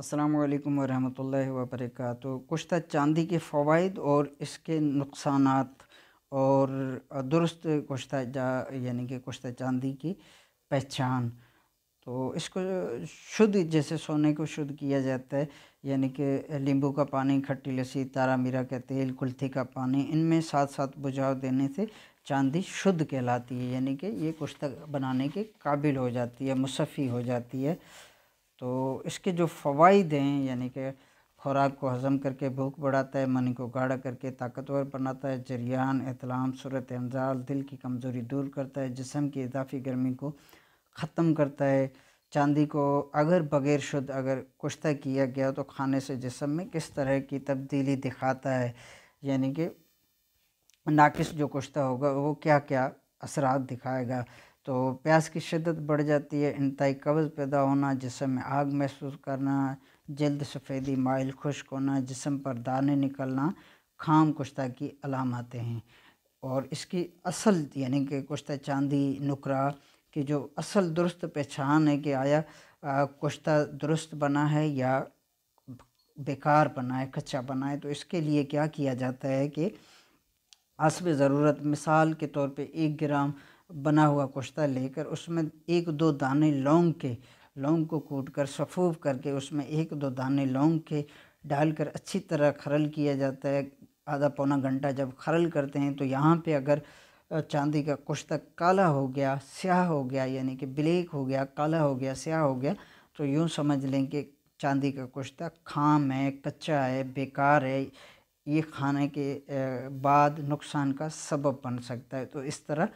अस्सलाम वालेकुम वरहमतुल्लाहि कुछ था चांदी के फ़वाद और इसके नुकसान और दुरुस्त कुश्ता जा यानी कि कुश्ता चांदी की पहचान तो इसको शुद्ध जैसे सोने को शुद्ध किया जाता है यानी कि नींबू का पानी खट्टी लस्सी तारा मीरा का तेल कुल्थी का पानी इनमें साथ साथ बुझाव देने से चांदी शुद्ध कहलाती है यानी कि ये कुश्ता बनाने के काबिल हो जाती है मुसफ़ी हो जाती है तो इसके जो फ़वाद हैं यानी कि खुराक को हज़म करके भूख बढ़ाता है मन को गाढ़ा करके ताकतवर बनाता है जरियान एहतलाम सूरत अमजाल दिल की कमज़ोरी दूर करता है जिसम की इजाफी गर्मी को ख़त्म करता है चांदी को अगर बग़ैर शुद्ध अगर कुश्ता किया गया तो खाने से जिसम में किस तरह की तब्दीली दिखाता है यानी कि नाकिस जो कुश्ता होगा वो क्या क्या असरात दिखाएगा तो प्यास की शिद्दत बढ़ जाती है इंतई कब्ज़ पैदा होना जिसम में आग महसूस करना जल्द सफ़ेदी माइल खुश्क होना जिसम पर दाने निकलना खाम कुश्ता की अलामतें हैं और इसकी असल यानी कि कुश्ता चांदी नुकरा की जो असल दुरुस्त पहचान है कि आया कुश्ता दुरुस्त बना है या बेकार बना है कच्चा बना है तो इसके लिए क्या किया जाता है कि असब ज़रूरत मिसाल के तौर पे एक ग्राम बना हुआ कुश्ता लेकर उसमें एक दो दाने लौंग के लौंग को कूट कर सफ़ूफ करके उसमें एक दो दाने लौंग के डालकर अच्छी तरह खरल किया जाता है आधा पौना घंटा जब खरल करते हैं तो यहाँ पे अगर चांदी का कुश्ता काला हो गया स्याह हो गया यानी कि ब्लैक हो गया काला हो गया स्याह हो गया तो यूँ समझ लें कि चांदी का कुश्ता खाम है कच्चा है बेकार है ये खाने के बाद नुकसान का सबब बन सकता है तो इस तरह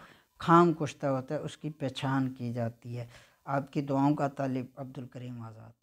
खाम कुश्ता होता है उसकी पहचान की जाती है आपकी दुआओं का तालिब अब्दुल करीम आज़ाद